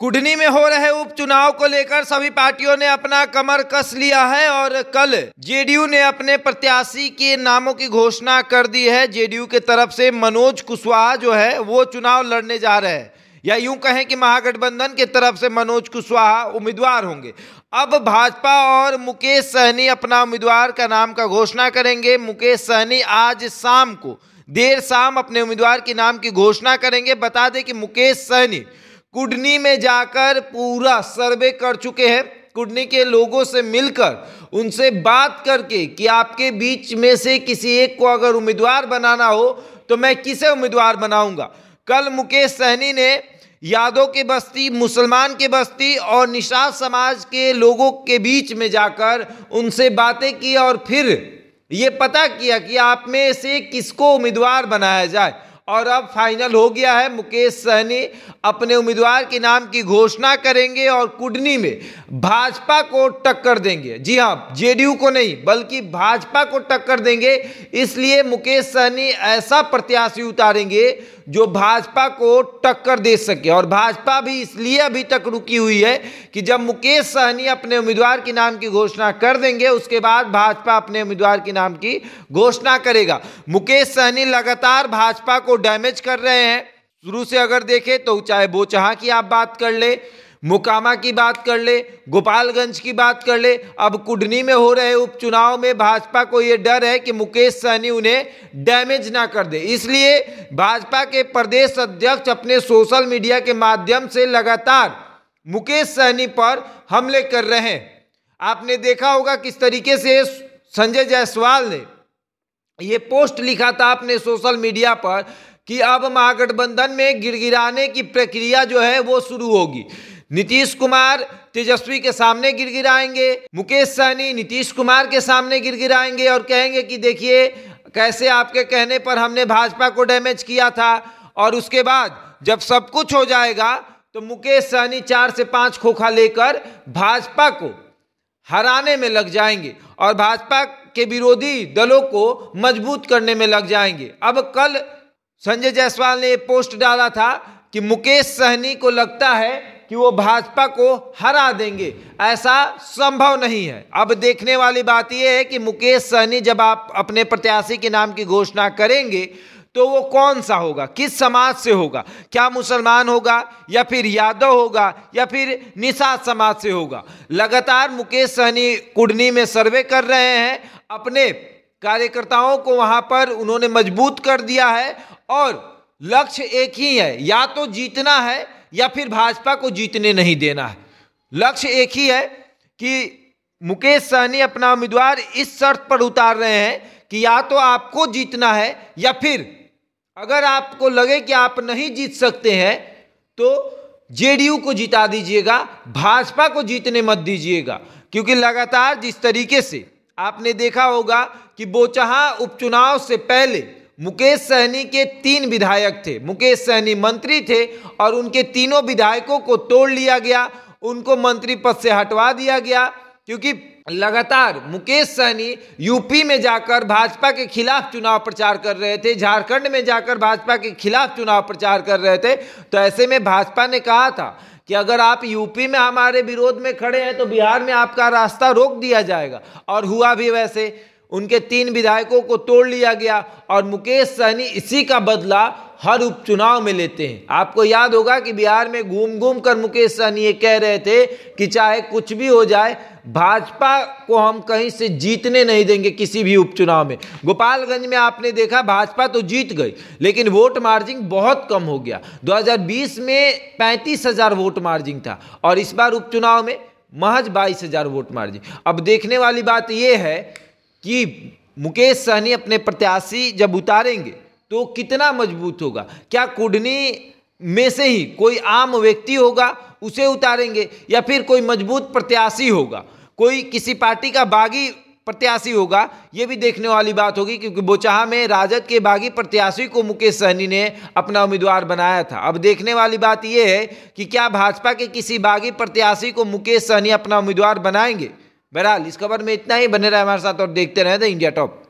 कुडनी में हो रहे उपचुनाव को लेकर सभी पार्टियों ने अपना कमर कस लिया है और कल जेडीयू ने अपने प्रत्याशी के नामों की घोषणा कर दी है जेडीयू के तरफ से मनोज कुशवाहा जो है वो चुनाव लड़ने जा रहे हैं या यूं कहें कि महागठबंधन के तरफ से मनोज कुशवाहा उम्मीदवार होंगे अब भाजपा और मुकेश सहनी अपना उम्मीदवार का नाम का घोषणा करेंगे मुकेश सहनी आज शाम को देर शाम अपने उम्मीदवार के नाम की घोषणा करेंगे बता दें कि मुकेश सहनी कुडनी में जाकर पूरा सर्वे कर चुके हैं कुडनी के लोगों से मिलकर उनसे बात करके कि आपके बीच में से किसी एक को अगर उम्मीदवार बनाना हो तो मैं किसे उम्मीदवार बनाऊंगा कल मुकेश सहनी ने यादव के बस्ती मुसलमान के बस्ती और निषाद समाज के लोगों के बीच में जाकर उनसे बातें की और फिर ये पता किया कि आप में से किसको उम्मीदवार बनाया जाए और अब फाइनल हो गया है मुकेश सहनी अपने उम्मीदवार के नाम की घोषणा करेंगे और कुडनी में भाजपा को टक्कर देंगे जी हाँ जेडीयू को नहीं बल्कि भाजपा को टक्कर देंगे इसलिए मुकेश सहनी ऐसा प्रत्याशी उतारेंगे जो भाजपा को टक्कर दे सके और भाजपा भी इसलिए अभी तक रुकी हुई है कि जब मुकेश सहनी अपने उम्मीदवार के नाम की घोषणा कर देंगे उसके बाद भाजपा अपने उम्मीदवार के नाम की घोषणा करेगा मुकेश सहनी लगातार भाजपा को डैमेज कर रहे हैं शुरू से अगर देखें तो चाहे बोचहा की आप बात कर ले मुकामा की बात कर ले गोपालगंज की बात कर ले अब कुडनी में हो रहे उपचुनाव में भाजपा को ये डर है कि मुकेश सहनी उन्हें डैमेज ना कर दे इसलिए भाजपा के प्रदेश अध्यक्ष अपने सोशल मीडिया के माध्यम से लगातार मुकेश सहनी पर हमले कर रहे हैं आपने देखा होगा किस तरीके से संजय जायसवाल ने ये पोस्ट लिखा था आपने सोशल मीडिया पर कि अब महागठबंधन में गिरगिराने की प्रक्रिया जो है वो शुरू होगी नीतीश कुमार तेजस्वी के सामने गिरगिराएंगे मुकेश सहनी नीतीश कुमार के सामने गिरगिराएंगे और कहेंगे कि देखिए कैसे आपके कहने पर हमने भाजपा को डैमेज किया था और उसके बाद जब सब कुछ हो जाएगा तो मुकेश सहनी चार से पाँच खोखा लेकर भाजपा को हराने में लग जाएंगे और भाजपा के विरोधी दलों को मजबूत करने में लग जाएंगे अब कल संजय जायसवाल ने पोस्ट डाला था कि मुकेश सहनी को लगता है कि वो भाजपा को हरा देंगे ऐसा संभव नहीं है अब देखने वाली बात यह है कि मुकेश सहनी जब आप अपने प्रत्याशी के नाम की घोषणा करेंगे तो वो कौन सा होगा किस समाज से होगा क्या मुसलमान होगा या फिर यादव होगा या फिर निषाद समाज से होगा लगातार मुकेश सहनी कुडनी में सर्वे कर रहे हैं अपने कार्यकर्ताओं को वहाँ पर उन्होंने मजबूत कर दिया है और लक्ष्य एक ही है या तो जीतना है या फिर भाजपा को जीतने नहीं देना है लक्ष्य एक ही है कि मुकेश सहनी अपना उम्मीदवार इस शर्त पर उतार रहे हैं कि या तो आपको जीतना है या फिर अगर आपको लगे कि आप नहीं जीत सकते हैं तो जेडीयू को जिता दीजिएगा भाजपा को जीतने मत दीजिएगा क्योंकि लगातार जिस तरीके से आपने देखा होगा कि बोचहा उपचुनाव से पहले मुकेश सहनी के तीन विधायक थे मुकेश सहनी मंत्री थे और उनके तीनों विधायकों को तोड़ लिया गया उनको मंत्री पद से हटवा दिया गया क्योंकि लगातार मुकेश सहनी यूपी में जाकर भाजपा के खिलाफ चुनाव प्रचार कर रहे थे झारखंड में जाकर भाजपा के खिलाफ चुनाव प्रचार कर रहे थे तो ऐसे में भाजपा ने कहा था कि अगर आप यूपी में हमारे विरोध में खड़े हैं तो बिहार में आपका रास्ता रोक दिया जाएगा और हुआ भी वैसे उनके तीन विधायकों को तोड़ लिया गया और मुकेश सहनी इसी का बदला हर उपचुनाव में लेते हैं आपको याद होगा कि बिहार में घूम घूम कर मुकेश सहनी ये कह रहे थे कि चाहे कुछ भी हो जाए भाजपा को हम कहीं से जीतने नहीं देंगे किसी भी उपचुनाव में गोपालगंज में आपने देखा भाजपा तो जीत गई लेकिन वोट मार्जिन बहुत कम हो गया 2020 में पैंतीस हजार वोट मार्जिन था और इस बार उपचुनाव में महज बाईस हजार वोट मार्जिन अब देखने वाली बात यह है कि मुकेश सहनी अपने प्रत्याशी जब उतारेंगे तो कितना मजबूत होगा क्या कुडनी में से ही कोई आम व्यक्ति होगा उसे उतारेंगे या फिर कोई मजबूत प्रत्याशी होगा कोई किसी पार्टी का बागी प्रत्याशी होगा ये भी देखने वाली बात होगी क्योंकि बोचाह में राजद के बागी प्रत्याशी को मुकेश सहनी ने अपना उम्मीदवार बनाया था अब देखने वाली बात यह है कि क्या भाजपा के किसी बागी प्रत्याशी को मुकेश सहनी अपना उम्मीदवार बनाएंगे बहरहाल इस खबर में इतना ही बने रहा हमारे साथ और देखते रहे द इंडिया टॉप